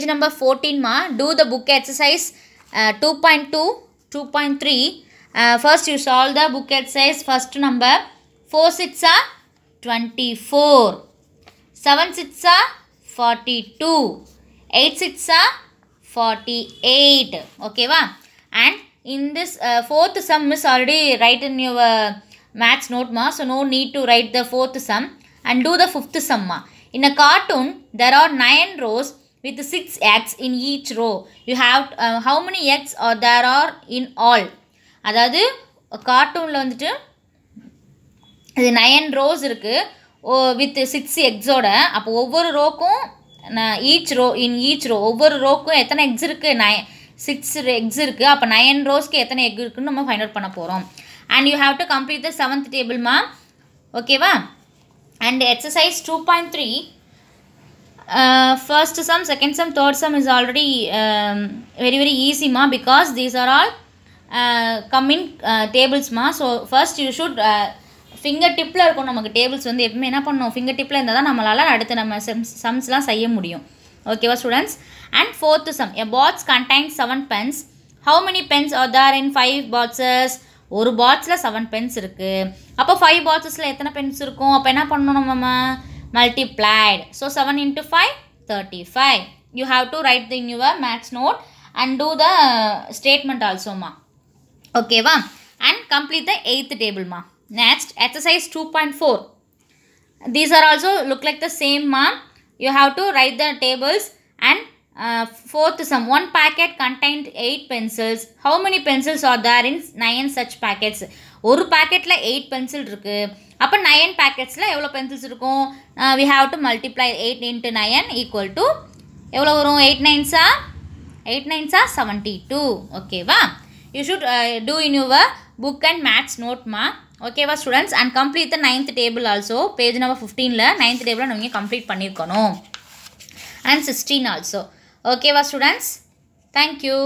page number 14 ma do the book exercise uh, 2.2 2.3 uh, first you solve the book exercise first number 4 6 are 24 7 6 are 42 8 6 are 48 okay va and in this uh, fourth sum is already write in your uh, maths note ma so no need to write the fourth sum and do the fifth sum ma in a cartoon there are nine rows with 6 eggs in each row. You have uh, how many eggs are there are in all? அதாவது கார்ட்டூனில் வந்துட்டு இது nine rows இருக்குது with six எக்ஸோட அப்போ ஒவ்வொரு ரோக்கும் each row in each row ஒவ்வொரு ரோக்கும் எத்தனை எக்ஸ் இருக்குது நய சிக்ஸ் எக்ஸ் இருக்குது அப்போ நயன் ரோஸ்க்கு எத்தனை எக் இருக்குன்னு நம்ம ஃபைண்ட் அவுட் பண்ண போகிறோம் and you have to complete the seventh டேபிள்மா ஓகேவா and exercise two point three Uh, first sum second sum third sum is already very very ஈஸிமா because these are all are டேபிள்ஸ்மா so first you uh, finger டிப்பில் இருக்கும் நமக்கு tables வந்து எப்பவுமே என்ன பண்ணணும் ஃபிங்கர் டிப்பில் இருந்தால் தான் நம்மளால் அடுத்து நம்ம சம்ஸ் சம்ஸ்லாம் செய்ய முடியும் ஓகேவா students and fourth sum a pots contain seven pens how many pens are there in five பாட்ஸஸ் ஒரு பாட்ஸில் செவன் பென்ஸ் இருக்குது அப்போ ஃபைவ் பாட்ஸஸில் எத்தனை பென்ஸ் இருக்கும் அப்போ என்ன பண்ணணும் நம்ம multiplied. So 7 into 5, 35. You have to write the in your maths note and do the statement also ma. Okay ma. And complete the 8th table ma. Next exercise 2.4. These are also look like the same ma. You have to write the tables and uh, fourth sum one packet contained eight pencils how many pencils are there in nine such packets ஒரு பேக்கெட்டில் eight pencil இருக்குது அப்போ nine பேக்கெட்ஸில் எவ்வளோ pencils இருக்கும் we have to multiply eight into nine equal to எவ்வளோ வரும் eight நைன்ஸா eight நைன்ஸா செவன்ட்டி டூ ஓகேவா you should do in your book and maths நோட்மா ஓகேவா students and complete the ninth table also page number ஃபிஃப்டீனில் ninth டேபிளில் நீங்கள் கம்ப்ளீட் பண்ணியிருக்கணும் அண்ட் சிக்ஸ்டீன் ஆல்சோ ஓகேவா ஸ்டூடெண்ட்ஸ் தேங்க் யூ